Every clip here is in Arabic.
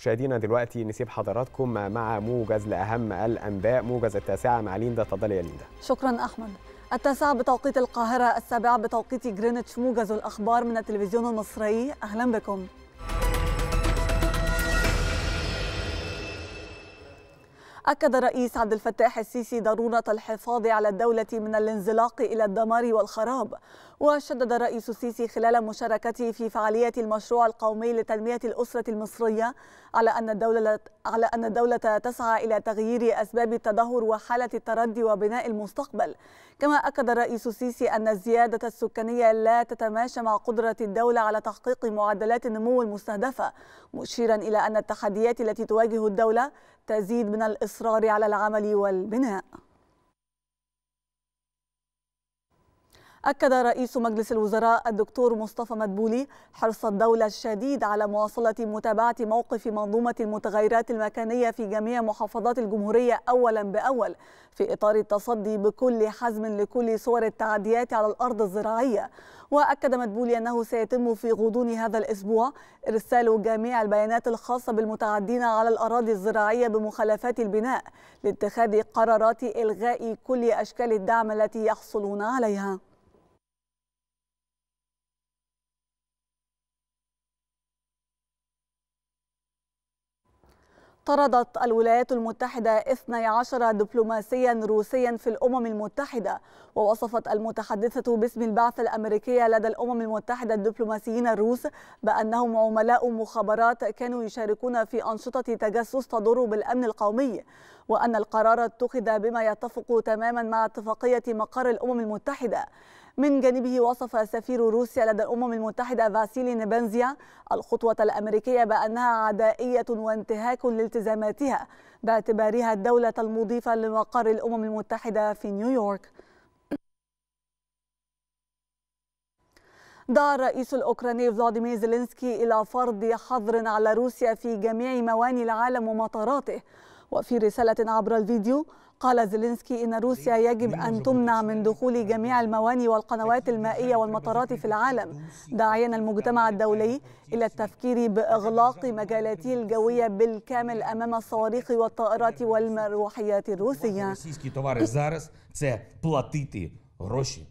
مشاهدينا دلوقتي نسيب حضراتكم مع موجز لأهم الأنباء موجز التاسعة مع ليندا تفضلي يا ليندا شكرا أحمد التاسعة بتوقيت القاهرة السابعة بتوقيت جرينتش موجز الأخبار من التلفزيون المصري أهلا بكم أكد الرئيس عبد الفتاح السيسي ضرورة الحفاظ على الدولة من الانزلاق إلى الدمار والخراب وشدد الرئيس السيسي خلال مشاركته في فعالية المشروع القومي لتنمية الأسرة المصرية على أن الدولة على أن الدولة تسعى إلى تغيير أسباب التدهور وحالة التردي وبناء المستقبل كما أكد الرئيس السيسي أن الزيادة السكانية لا تتماشى مع قدرة الدولة على تحقيق معدلات النمو المستهدفة مشيرا إلى أن التحديات التي تواجه الدولة تزيد من الإصرار على العمل والبناء أكد رئيس مجلس الوزراء الدكتور مصطفى مدبولي حرص الدولة الشديد على مواصلة متابعة موقف منظومة المتغيرات المكانية في جميع محافظات الجمهورية أولا بأول في إطار التصدي بكل حزم لكل صور التعديات على الأرض الزراعية وأكد مدبولي أنه سيتم في غضون هذا الأسبوع إرسال جميع البيانات الخاصة بالمتعدين على الأراضي الزراعية بمخالفات البناء لاتخاذ قرارات إلغاء كل أشكال الدعم التي يحصلون عليها طردت الولايات المتحدة 12 دبلوماسيا روسيا في الأمم المتحدة ووصفت المتحدثة باسم البعثة الأمريكية لدى الأمم المتحدة الدبلوماسيين الروس بأنهم عملاء مخابرات كانوا يشاركون في أنشطة تجسس تضر بالأمن القومي وأن القرار اتخذ بما يتفق تماما مع اتفاقية مقر الأمم المتحدة من جانبه وصف سفير روسيا لدى الأمم المتحدة فاسيلي نبنزيا الخطوة الأمريكية بأنها عدائية وانتهاك لالتزاماتها باعتبارها الدولة المضيفة لمقر الأمم المتحدة في نيويورك دعا الرئيس الأوكراني فلاديمير زيلينسكي إلى فرض حظر على روسيا في جميع مواني العالم ومطاراته وفي رسالة عبر الفيديو قال زيلينسكي إن روسيا يجب أن تمنع من دخول جميع المواني والقنوات المائية والمطارات في العالم داعيا المجتمع الدولي إلى التفكير بإغلاق مجالاته الجوية بالكامل أمام الصواريخ والطائرات والمروحيات الروسية гроші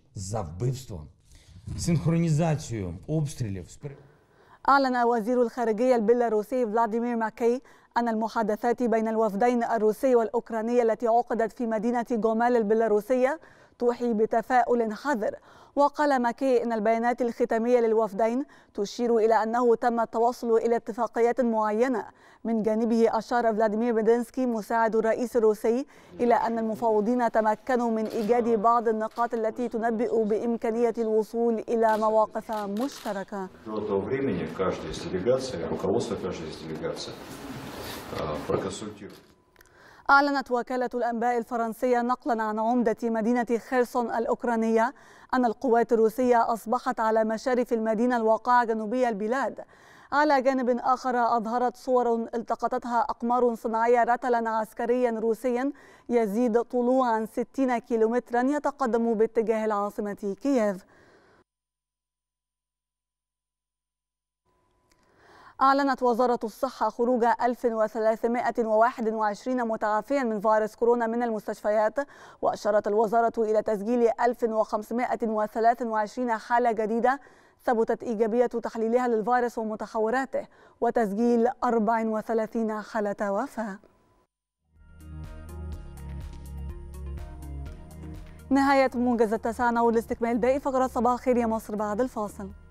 обстрелов أعلن وزير الخارجية البيلاروسي فلاديمير ماكي أن المحادثات بين الوفدين الروسي والأوكراني التي عقدت في مدينة جومال البيلاروسية توحي بتفاؤل حذر وقال ماكي إن البيانات الختامية للوفدين تشير إلى أنه تم التوصل إلى اتفاقيات معينة من جانبه أشار فلاديمير بيدنسكي مساعد الرئيس الروسي إلى أن المفاوضين تمكنوا من إيجاد بعض النقاط التي تنبئ بإمكانية الوصول إلى مواقف مشتركة أعلنت وكالة الأنباء الفرنسية نقلا عن عمدة مدينة خيرسون الأوكرانية أن القوات الروسية أصبحت على مشارف المدينة الواقعة جنوبي البلاد على جانب آخر أظهرت صور التقطتها أقمار صناعية رتلا عسكريا روسيا يزيد طوله عن 60 كيلومترا يتقدم باتجاه العاصمة كييف أعلنت وزارة الصحة خروج 1321 متعافيا من فيروس كورونا من المستشفيات وأشارت الوزارة إلى تسجيل 1523 حالة جديدة ثبتت إيجابية تحليلها للفيروس ومتحوراته وتسجيل 34 حالة وفاة نهاية موجز التسعة نور لاستكمال باقي فقرات صباح الخير يا مصر بعد الفاصل